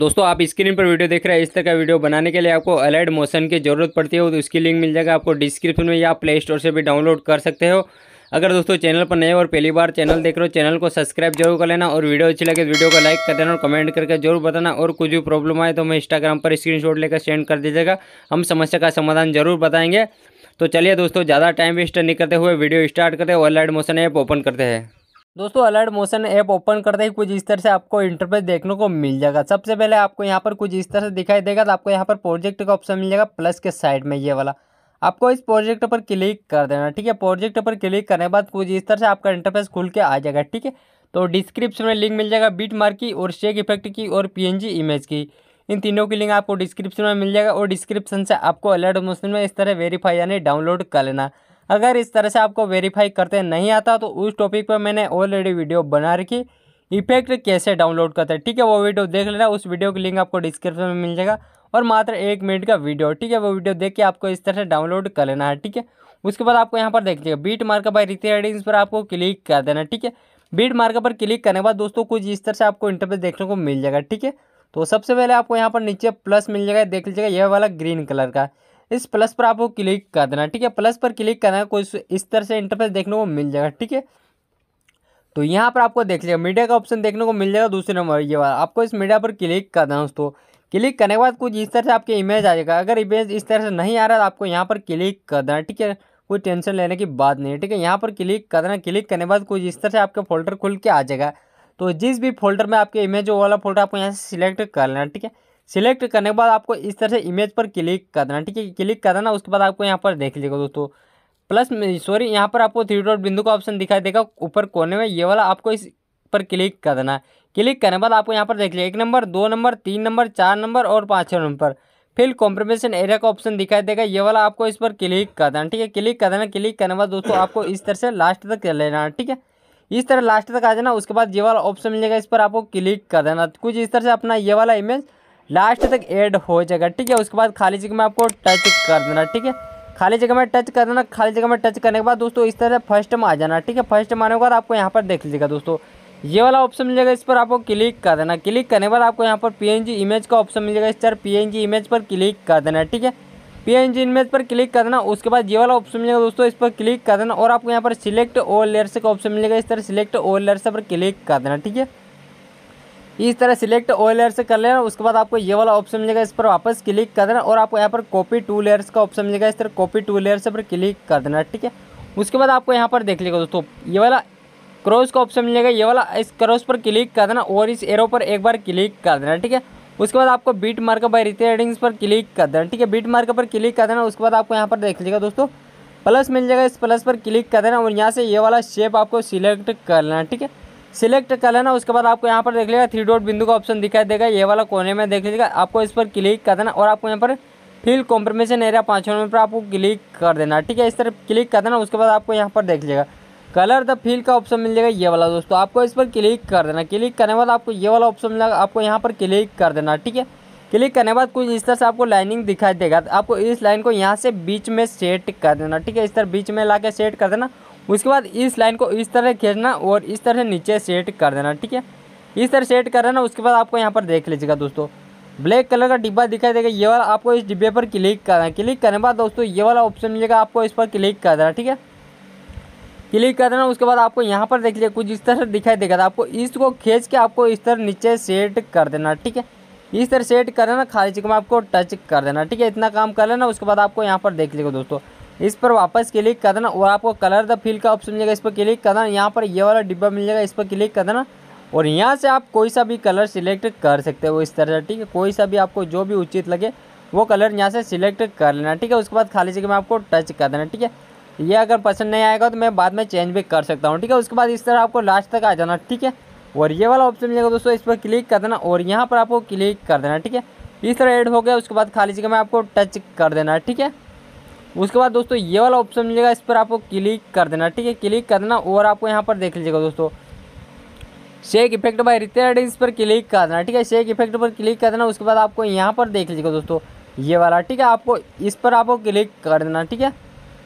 दोस्तों आप स्क्रीन पर वीडियो देख रहे हैं इस तरह का वीडियो बनाने के लिए आपको अलर्ट मोशन की जरूरत पड़ती है तो इसकी लिंक मिल जाएगा आपको डिस्क्रिप्शन में या प्ले स्टोर से भी डाउनलोड कर सकते हो अगर दोस्तों चैनल पर नए और पहली बार चैनल देख रहे हो चैनल को सब्सक्राइब जरूर कर लेना और वीडियो अच्छी लगे तो वीडियो को लाइक कर देना और कमेंट करके जरूर बताना और कुछ भी प्रॉब्लम आए तो हमें इंस्टाग्राम पर स्क्रीनशॉट लेकर सेंड कर दीजिएगा हम समस्या का समाधान जरूर बताएंगे तो चलिए दोस्तों ज़्यादा टाइम वेस्ट नहीं करते हुए वीडियो स्टार्ट करते हैं और लाइट मोशन ऐप ओपन करते हैं दोस्तों अलर्ट मोशन ऐप ओपन करते ही कुछ इस तरह से आपको इंटरफेस देखने को मिल जाएगा सबसे पहले आपको यहाँ पर कुछ इस तरह से दिखाई देगा तो आपको यहाँ पर प्रोजेक्ट का ऑप्शन मिल जाएगा प्लस के साइड में ये वाला आपको इस प्रोजेक्ट पर क्लिक कर देना ठीक है प्रोजेक्ट पर क्लिक करने के बाद कुछ इस तरह से आपका इंटरफेस खुल के आ जाएगा ठीक है तो डिस्क्रिप्शन में लिंक मिल जाएगा बीट मार्क की और शेक इफेक्ट की और पी इमेज की इन तीनों की लिंक आपको डिस्क्रिप्शन में मिल जाएगा और डिस्क्रिप्शन से आपको अलर्ट मोशन में इस तरह वेरीफाई यानी डाउनलोड कर लेना अगर इस तरह से आपको वेरीफाई करते नहीं आता तो उस टॉपिक पर मैंने ऑलरेडी वीडियो बना रखी इफेक्ट कैसे डाउनलोड करते हैं ठीक है वो वीडियो देख लेना उस वीडियो की लिंक आपको डिस्क्रिप्शन में मिल जाएगा और मात्र एक मिनट का वीडियो ठीक है वो वीडियो देख के आपको इस तरह से डाउनलोड कर लेना है ठीक है उसके बाद आपको यहाँ पर देख लीजिएगा बीट मार्कर बाई रिथी हेडिंग्स पर आपको क्लिक कर देना ठीक है बीट मार्कर पर क्लिक करने के बाद दोस्तों कुछ इस तरह से आपको इंटरव्यू देखने को मिल जाएगा ठीक है तो सबसे पहले आपको यहाँ पर नीचे प्लस मिल जाएगा देख लीजिएगा यह वाला ग्रीन कलर का इस प्लस पर आपको क्लिक कर देना ठीक है प्लस पर क्लिक करना कोई इस तरह से इंटरफेस देखने को मिल जाएगा ठीक है तो यहाँ पर आपको देख लीजिएगा मीडिया का ऑप्शन देखने को मिल जाएगा दूसरे नंबर ये बार आपको इस मीडिया पर क्लिक करना देना दोस्तों क्लिक करने के बाद कुछ इस तरह से आपके इमेज आ जाएगा अगर इमेज इस तरह से नहीं आ रहा तो आपको यहाँ पर क्लिक कर देना ठीक है कोई टेंशन लेने की बात नहीं है ठीक है यहाँ पर क्लिक कर देना क्लिक करने के बाद कुछ इस तरह से आपका फोल्डर खुल के आ जाएगा तो जिस भी फोल्डर में आपके इमेज वो वाला फोल्डर आपको यहाँ से सिलेक्ट कर लेना ठीक है सिलेक्ट करने के बाद आपको इस तरह से इमेज पर क्लिक करना ठीक है क्लिक करना उसके बाद आपको यहाँ पर देख लीजिएगा दोस्तों प्लस सॉरी यहाँ पर आपको थ्री डॉट बिंदु का ऑप्शन दिखाई देगा ऊपर कोने में ये वाला आपको इस पर क्लिक करना है क्लिक करने के बाद आपको यहाँ पर देख लीजिए एक नंबर दो नंबर तीन नंबर चार नंबर और पाँचवें नंबर फिर कॉम्प्रोमेशन एरिया का ऑप्शन दिखाई देगा ये वाला आपको इस पर क्लिक कर देना ठीक है क्लिक कर देना क्लिक करने के बाद दोस्तों आपको इस तरह से लास्ट तक कर लेना ठीक है इस तरह लास्ट तक आ जाना उसके बाद ये वाला ऑप्शन मिल जाएगा इस पर आपको क्लिक कर देना कुछ इस तरह से अपना ये वाला इमेज लास्ट तक ऐड हो जाएगा ठीक है उसके बाद खाली जगह में आपको टच कर देना ठीक है खाली जगह में टच कर देना खाली जगह में टच करने के बाद दोस्तों इस तरह फर्स्ट में आ जाना ठीक है फर्स्ट में आने के बाद आपको यहाँ पर देख लीजिएगा दोस्तों ये वाला ऑप्शन मिलेगा इस पर आपको क्लिक कर देना क्लिक करने के बाद आपको यहाँ पर पी इमेज का ऑप्शन मिलेगा इस तरह पी इमेज पर क्लिक कर देना ठीक है जी इमेज पर क्लिक कर देना उसके बाद ये वाला ऑप्शन मिलेगा दोस्तों इस पर क्लिक कर देना और आपको यहाँ पर सिलेक्ट ओल लेयर्स का ऑप्शन मिलेगा इस तरह सिलेक्ट ओल लेयर्स पर क्लिक कर देना ठीक है इस तरह सिलेक्ट ऑल लेयर से कर लेना उसके बाद आपको ये वाला ऑप्शन मिलेगा इस पर वापस क्लिक कर देना और आपको यहाँ पर कॉपी टू लेयर्स का ऑप्शन मिलेगा इस तरह कॉपी टू लेयर से पर क्लिक कर देना ठीक है उसके बाद आपको यहाँ पर देख लेगा दोस्तों ये वाला क्रॉस का ऑप्शन मिलेगा ये वाला इस क्रॉस पर क्लिक कर देना और इस एरो पर एक बार क्लिक कर देना ठीक है उसके बाद आपको बीट मार्क बाय रिते पर क्लिक कर देना ठीक है बीट मार्क पर क्लिक कर देना उसके बाद आपको यहाँ पर देख लीजिएगा दोस्तों प्लस मिल जाएगा इस प्लस पर क्लिक कर देना और यहाँ से ये वाला शेप आपको सिलेक्ट कर लेना ठीक है सिलेक्ट कर लेना उसके बाद आपको यहाँ पर देख लेगा थ्री डॉट बिंदु का ऑप्शन दिखाई देगा ये वाला कोने में देख लीजिएगा आपको इस पर क्लिक कर देना और आपको यहाँ पर फील कॉम्प्रमेशन एरिया पाँच नंबर पर आपको क्लिक कर देना ठीक है इस तरह क्लिक कर देना उसके बाद आपको यहाँ पर देख लीजिएगा कलर द फील का ऑप्शन मिल जाएगा ये वाला दोस्तों आपको इस पर क्लिक कर देना क्लिक करने के बाद आपको ये वाला ऑप्शन मिलेगा आपको यहाँ पर क्लिक कर देना ठीक है क्लिक करने के बाद कुछ इस तरह से आपको लाइनिंग दिखाई देगा आपको इस लाइन को यहाँ से बीच में सेट कर देना ठीक है इस तरह बीच में ला सेट कर देना उसके बाद इस लाइन को इस तरह खींचना और इस तरह से नीचे सेट कर देना ठीक है इस तरह सेट कर देना उसके बाद आपको यहाँ पर देख लीजिएगा दोस्तों ब्लैक कलर का डिब्बा दिखाई देगा ये वाला आपको इस डिब्बे पर क्लिक करना है क्लिक करने के बाद दोस्तों ये वाला ऑप्शन मिलेगा आपको इस पर क्लिक कर देना ठीक है क्लिक कर देना उसके बाद आपको यहाँ पर देख लीजिए कुछ इस तरह दिखाई देगा तो आपको इसको खींच के आपको इस तरह नीचे सेट कर देना ठीक है इस तरह सेट कर देना खाली चिक में आपको टच कर देना ठीक है इतना काम कर लेना उसके बाद आपको यहाँ पर देख लीजिएगा दोस्तों इस पर वापस क्लिक कर देना और आपको कलर द फील का ऑप्शन मिलेगा इस पर क्लिक कर देना यहाँ पर ये वाला डिब्बा मिल जाएगा इस पर क्लिक कर देना और यहाँ से आप कोई सा भी कलर सिलेक्ट कर सकते हो इस तरह ठीक है कोई सा भी आपको जो भी उचित लगे वो कलर यहाँ से सिलेक्ट कर लेना ठीक है उसके बाद खाली जगह में आपको टच कर देना ठीक है ये अगर पसंद नहीं आएगा तो मैं बाद में चेंज भी कर सकता हूँ ठीक है उसके बाद इस तरह आपको लास्ट तक आ जाना ठीक है और ये वाला ऑप्शन मिलेगा दोस्तों इस पर क्लिक कर देना और यहाँ पर आपको क्लिक कर देना ठीक है इस तरह ऐड हो गया उसके बाद खाली जगह में आपको टच कर देना ठीक है उसके बाद दोस्तों ये वाला ऑप्शन मिलेगा इस पर आपको क्लिक कर देना ठीक है क्लिक कर देना और आपको यहाँ पर देख लीजिएगा दोस्तों शेक इफेक्ट बाय रितेड इस पर क्लिक कर देना ठीक है शेक इफेक्ट पर क्लिक कर देना उसके बाद आपको यहाँ पर देख लीजिएगा दोस्तों ये वाला ठीक है आपको इस पर आपको क्लिक कर देना ठीक है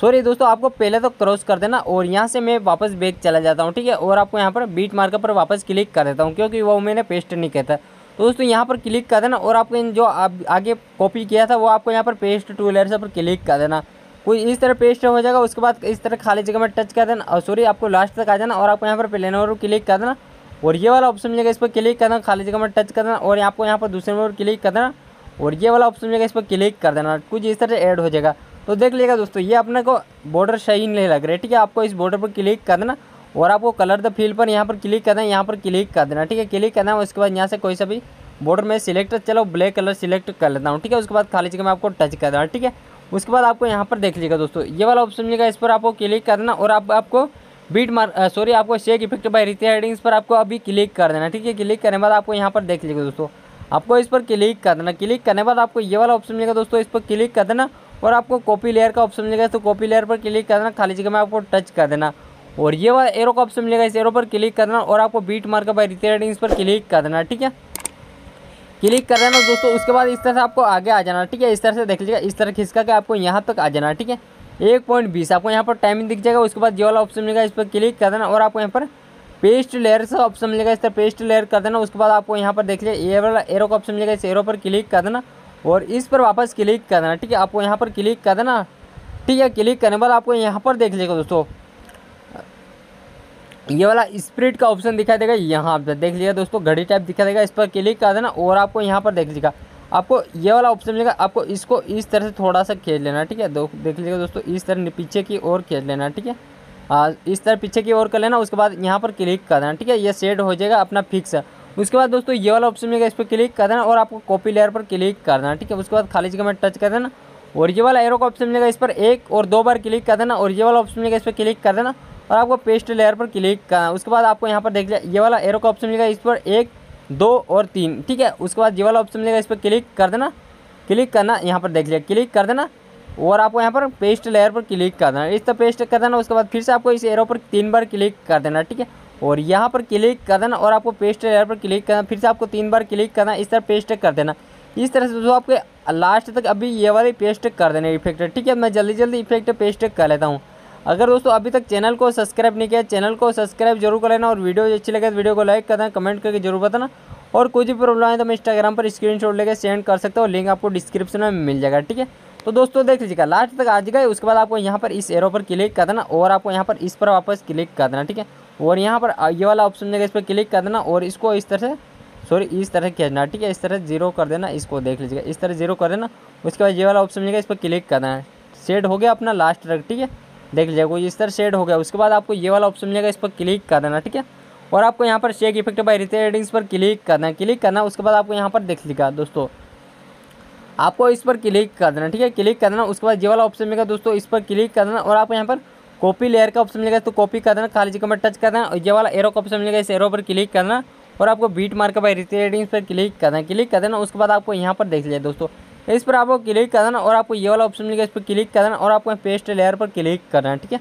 सॉरी दोस्तों आपको पहले तो क्रॉस कर देना और यहाँ से मैं वापस बेग चला जाता हूँ ठीक है और आपको यहाँ पर बीट मार्कर पर वापस क्लिक कर देता हूँ क्योंकि वो मैंने पेस्ट नहीं कहता तो दोस्तों यहाँ पर क्लिक कर देना और आपको जो आप आगे कॉपी किया था वो आपको यहाँ पर पेस्ट टू लेयर से पर क्लिक कर देना कोई इस तरह पेस्ट हो जाएगा उसके बाद इस तरह खाली जगह में टच कर देना और सॉरी आपको लास्ट तक आ जाना और आपको यहाँ पर प्लेन और क्लिक कर देना और ये वाला ऑप्शन मिलेगा इस पर क्लिक कर देना खाली जगह में टच कर देना और आपको यहाँ पर दूसरे नंबर क्लिक कर देना और ये वाला ऑप्शन मिलेगा इस पर क्लिक कर देना कुछ इस तरह ऐड हो जाएगा तो देख लीजिएगा दोस्तों ये अपने को बॉर्डर सही नहीं लग रहा है ठीक है आपको इस बॉर्डर पर क्लिक कर देना और आपको कलर द फील्ड पर यहाँ पर क्लिक करना है यहाँ पर क्लिक कर देना ठीक है क्लिक करना है उसके बाद यहाँ से कोई सा भी बॉर्डर में सिलेक्ट चलो ब्लैक कलर सिलेक्ट कर लेता हूँ ठीक है उसके बाद खाली जगह में आपको टच कर देना ठीक है उसके बाद आपको यहाँ पर देख लीजिएगा दोस्तों ये वाला ऑप्शन मिलेगा इस पर आपको क्लिक कर देना और आप आपको बीट मार सॉरी आपको शेक इफेक्ट बाई रितिया हेडिंग्स पर आपको अभी क्लिक कर देना ठीक है क्लिक करने बाद आपको यहाँ पर देख लीजिएगा दोस्तों आपको इस पर क्लिक कर देना क्लिक करने बाद आपको ये वाला ऑप्शन मिलेगा दोस्तों इस पर क्लिक कर देना और आपको कॉपी लेयर का ऑप्शन मिलेगा तो कॉपी लेयर पर क्लिक कर देना खाली जगह में आपको टच कर देना और ये वाला एरो का ऑप्शन मिलेगा इस एरो पर क्लिक करना और आपको बीट मार्कर बाई इस पर क्लिक करना ठीक है क्लिक कर देना दोस्तों उसके बाद इस तरह से आपको आगे आ जाना ठीक है इस तरह से देख लीजिएगा इस तरह खिसका के आपको यहाँ तक आ जाना ठीक है एक पॉइंट बीस आपको यहाँ पर टाइमिंग दिख जाएगा उसके बाद ये वाला ऑप्शन मिलेगा इस पर क्लिक कर देना और आपको यहाँ पर पेस्ट लेयर से ऑप्शन मिलेगा इस तरह पेस्ट लेयर कर देना उसके बाद आपको यहाँ पर देख लीजिए ये वाला एरो का ऑप्शन मिलेगा इस एरो पर क्लिक कर देना और इस पर वापस क्लिक कर देना ठीक है आपको यहाँ पर क्लिक कर देना ठीक है क्लिक करने के बाद आपको यहाँ पर देख लीजिएगा दोस्तों ये वाला स्प्रिट का ऑप्शन दिखाई देगा यहाँ पर देख लीजिएगा दोस्तों घड़ी टाइप दिखाई देगा इस पर क्लिक कर देना और आपको यहाँ पर देख लीजिएगा आपको ये वाला ऑप्शन मिलेगा आपको इसको इस तरह से थोड़ा सा खेल लेना ठीक है देख लीजिएगा दोस्तों इस तरह पीछे की ओर खेल लेना ठीक है इस तरह पीछे की ओर कर लेना उसके बाद यहाँ पर क्लिक कर देना ठीक है ये सेट हो जाएगा अपना फिक्स उसके बाद दोस्तों ये वाला ऑप्शन मिलेगा इस पर क्लिक कर देना और आपको कॉपी लेयर पर क्लिक कर देना ठीक है उसके बाद खाली जगह में टच कर देना और ये वाला एरो का ऑप्शन मिलेगा इस पर एक और दो बार क्लिक कर देना और ये वाला ऑप्शन मिलेगा इस पर क्लिक कर देना और आपको पेस्ट लेयर पर क्लिक करना उसके बाद आपको यहाँ पर देख लिया ये वाला एरो का ऑप्शन मिलेगा इस पर एक दो और तीन ठीक है उसके बाद ये वाला ऑप्शन मिलेगा इस पर क्लिक कर देना क्लिक करना यहाँ पर देख लिया क्लिक कर देना और आपको यहाँ पर पेस्ट लेयर पर क्लिक कर देना इस तरह पेस्ट कर देना उसके बाद फिर से आपको इस एरो पर तीन बार क्लिक कर देना ठीक है और यहाँ पर क्लिक कर देना और आपको पेस्ट लेयर पर क्लिक करना फिर से आपको तीन बार क्लिक करना इस तरह पेस्ट कर देना इस तरह से जो आपके लास्ट तक अभी ये वाली पेस्ट कर देना इफेक्ट ठीक है मैं जल्दी जल्दी इफेक्ट पेस्ट कर लेता हूँ अगर दोस्तों अभी तक चैनल को सब्सक्राइब नहीं किया चैनल को सब्सक्राइब जरूर कर लेना और वीडियो अच्छी लगे तो वीडियो को लाइक करना कमेंट करके जरूर बताना और कोई भी प्रॉब्लम आए तो मैं इंस्टाग्राम पर स्क्रीन शॉट लेकर सेंड कर सकता हूँ लिंक आपको डिस्क्रिप्शन में मिल जाएगा ठीक है तो दोस्तों देख लीजिएगा लास्ट तक आ जाएगा उसके बाद आपको यहाँ पर इस एरो पर क्लिक कर देना और आपको यहाँ पर इस पर वापस क्लिक कर देना ठीक है और यहाँ पर ये वाला ऑप्शन देगा इस पर क्लिक कर देना और इसको इस तरह से सॉरी इस तरह खींचना ठीक है इस तरह जीरो कर देना इसको देख लीजिएगा इस तरह जीरो कर देना उसके बाद ये वाला ऑप्शन मिलेगा इस पर क्लिक कर देना सेट हो गया अपना लास्ट तक ठीक है देख लीजिए कुछ इस तरह शेड हो गया उसके बाद आपको ये वाला ऑप्शन मिलेगा इस पर क्लिक कर देना ठीक है और आपको यहाँ पर शेक इफेक्ट बाई रिटेडिंग्स पर क्लिक करना है क्लिक करना उसके बाद आपको यहाँ पर देख लिखा दोस्तों आपको इस पर क्लिक कर देना ठीक है क्लिक कर देना उसके बाद ये वाला ऑप्शन मिलेगा दोस्तों इस पर क्लिक कर देना और आपको यहाँ पर कॉपी लेयर का ऑप्शन मिलेगा तो कॉपी कर देना खाली जगह में टच कर देना और ये वाला एरो का ऑप्शन मिलेगा इस एरो पर क्लिक करना और आपको बीट मार्क बाई रिटेडिंग्स पर क्लिक करना क्लिक कर देना उसके बाद आपको यहाँ पर देख लिया दोस्तों इस पर आपको क्लिक कर देना और आपको ये वाला ऑप्शन मिलेगा इस पर क्लिक कर देना और आपको पेस्ट लेयर पर क्लिक करना है ठीक है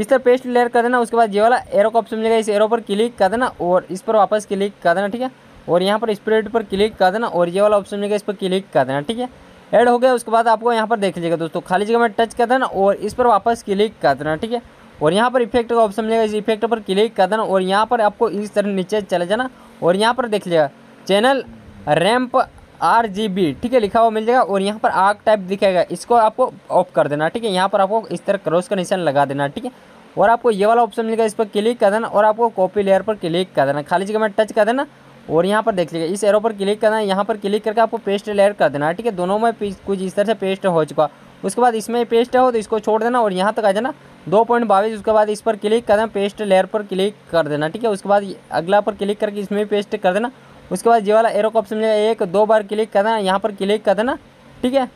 इस तरह पेस्ट लेयर कर देना उसके बाद ये वाला एरो का ऑप्शन मिलेगा इस एरो पर क्लिक कर देना और इस पर वापस क्लिक कर देना ठीक है और यहाँ पर स्प्रेड पर क्लिक कर देना और ये वाला ऑप्शन मिलेगा इस पर क्लिक कर देना ठीक है ऐड हो गया उसके बाद आपको यहाँ पर देख लीजिएगा दोस्तों खाली जगह में टच कर देना और इस पर वापस क्लिक कर देना ठीक है और यहाँ पर इफेक्ट का ऑप्शन मिलेगा इस इफेक्ट पर क्लिक कर देना और यहाँ पर आपको इस तरह नीचे चले जाना और यहाँ पर देख लीजिएगा चैनल रैम्प आर जी बी ठीक है लिखा हुआ मिल जाएगा और यहाँ पर आग टाइप दिखेगा इसको आपको ऑफ कर देना ठीक है यहाँ पर आपको इस तरह क्रॉस का निशान लगा देना ठीक है और आपको ये वाला ऑप्शन मिलेगा इस पर क्लिक कर देना और आपको कॉपी लेयर पर क्लिक कर देना खाली जगह में टच कर देना और यहाँ पर देख लीजिए इस एरो पर क्लिक करना है यहाँ पर क्लिक करके आपको पेस्ट लेयर कर देना ठीक है दोनों में कुछ इस तरह से पेस्ट हो चुका उसके बाद इसमें पेस्ट हो तो इसको छोड़ देना और यहाँ तक आ जाना दो पॉइंट बाईस उसके बाद इस पर क्लिक कर देना पेस्ट लेयर पर क्लिक कर देना ठीक है उसके बाद अगला पर क्लिक करके इसमें पेस्ट कर देना उसके बाद ये वाला एरो का ऑप्शन मिलेगा एक दो बार क्लिक कर देना यहाँ पर क्लिक कर देना ठीक है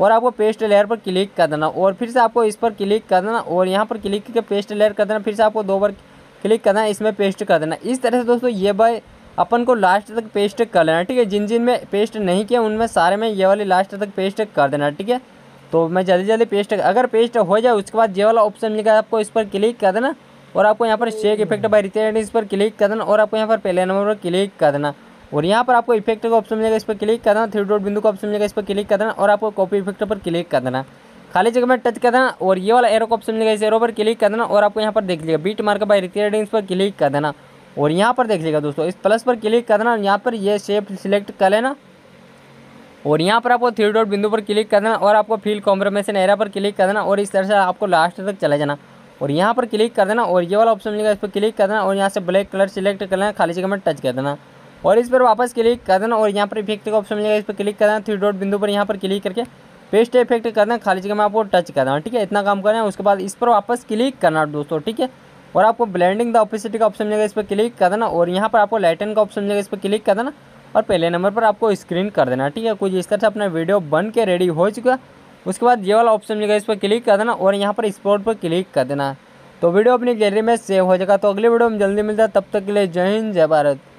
और आपको पेस्ट लेयर पर क्लिक कर देना और फिर से आपको इस पर क्लिक कर देना और यहाँ पर क्लिक करके पेस्ट लेयर कर देना फिर से आपको दो बार क्लिक करना है इसमें पेस्ट कर देना इस तरह से दोस्तों ये बाय अपन को लास्ट तक पेस्ट कर लेना ठीक है जिन जिन में पेस्ट नहीं किया उनमें सारे में ये वाली लास्ट तक पेस्ट कर देना ठीक है तो मैं जल्दी जल्दी पेस्ट अगर पेस्ट हो जाए उसके बाद ये वाला ऑप्शन मिलेगा आपको इस पर क्लिक कर देना और आपको यहाँ पर शेक इफेक्ट बाय रिटेन इस पर क्लिक कर देना और आपको यहाँ पर पहले नंबर पर क्लिक कर देना और यहाँ पर आपको इफेक्ट का ऑप्शन मिलेगा इस पर क्लिक कर देना थ्री डॉट बिंदु का ऑप्शन मिलेगा इस पर क्लिक कर देना और आपको कॉपी इफेक्ट पर क्लिक कर देना खाली जगह में टच कर देना और ये वाला एरो का ऑप्शन मिलेगा इस एरो पर क्लिक कर देना और आपको यहाँ पर देख लीजिएगा बीट मार्क बाई रिथी पर क्लिक कर देना और यहाँ पर देख लीजिएगा दोस्तों इस प्लस पर क्लिक कर देना यहाँ पर ये शेप सिलेक्ट कर लेना और यहाँ पर आपको थ्री डॉट बिंदु पर क्लिक कर देना और आपको फील कॉम्प्रोमेशन एरा पर क्लिक कर देना और इस तरह से आपको लास्ट तक चले जाना और यहाँ पर क्लिक कर देना और ये वाला ऑप्शन मिलेगा इस पर क्लिक कर देना और यहाँ से ब्लैक कलर सिलेक्ट कर लेना खाली जगह में टच कर देना और इस पर वापस क्लिक कर देना और यहाँ पर इफेक्ट का ऑप्शन मिलेगा इस पर क्लिक करना थ्री डॉट बिंदु पर यहाँ पर क्लिक करके पेस्ट इफेक्ट कर देना खाली जगह में आपको टच करना ठीक है इतना काम करना है उसके बाद इस पर वापस क्लिक करना दोस्तों ठीक है और आपको ब्लैंडिंग द ऑपोसिटी का ऑप्शन मिलेगा इस पर क्लिक कर देना और यहाँ पर आपको लाइटन का ऑप्शन मिलेगा इस पर क्लिक कर देना और पहले नंबर पर आपको स्क्रीन कर देना ठीक है कुछ इस तरह से अपना वीडियो बन के रेडी हो चुका उसके बाद ये वाला ऑप्शन मिलेगा इस पर क्लिक कर देना और यहाँ पर स्पोर्ट पर क्लिक कर देना तो वीडियो अपनी गैलरी में सेव हो जाएगा तो अगले वीडियो में जल्दी मिलता है तब तक के लिए जय हिंद जय भारत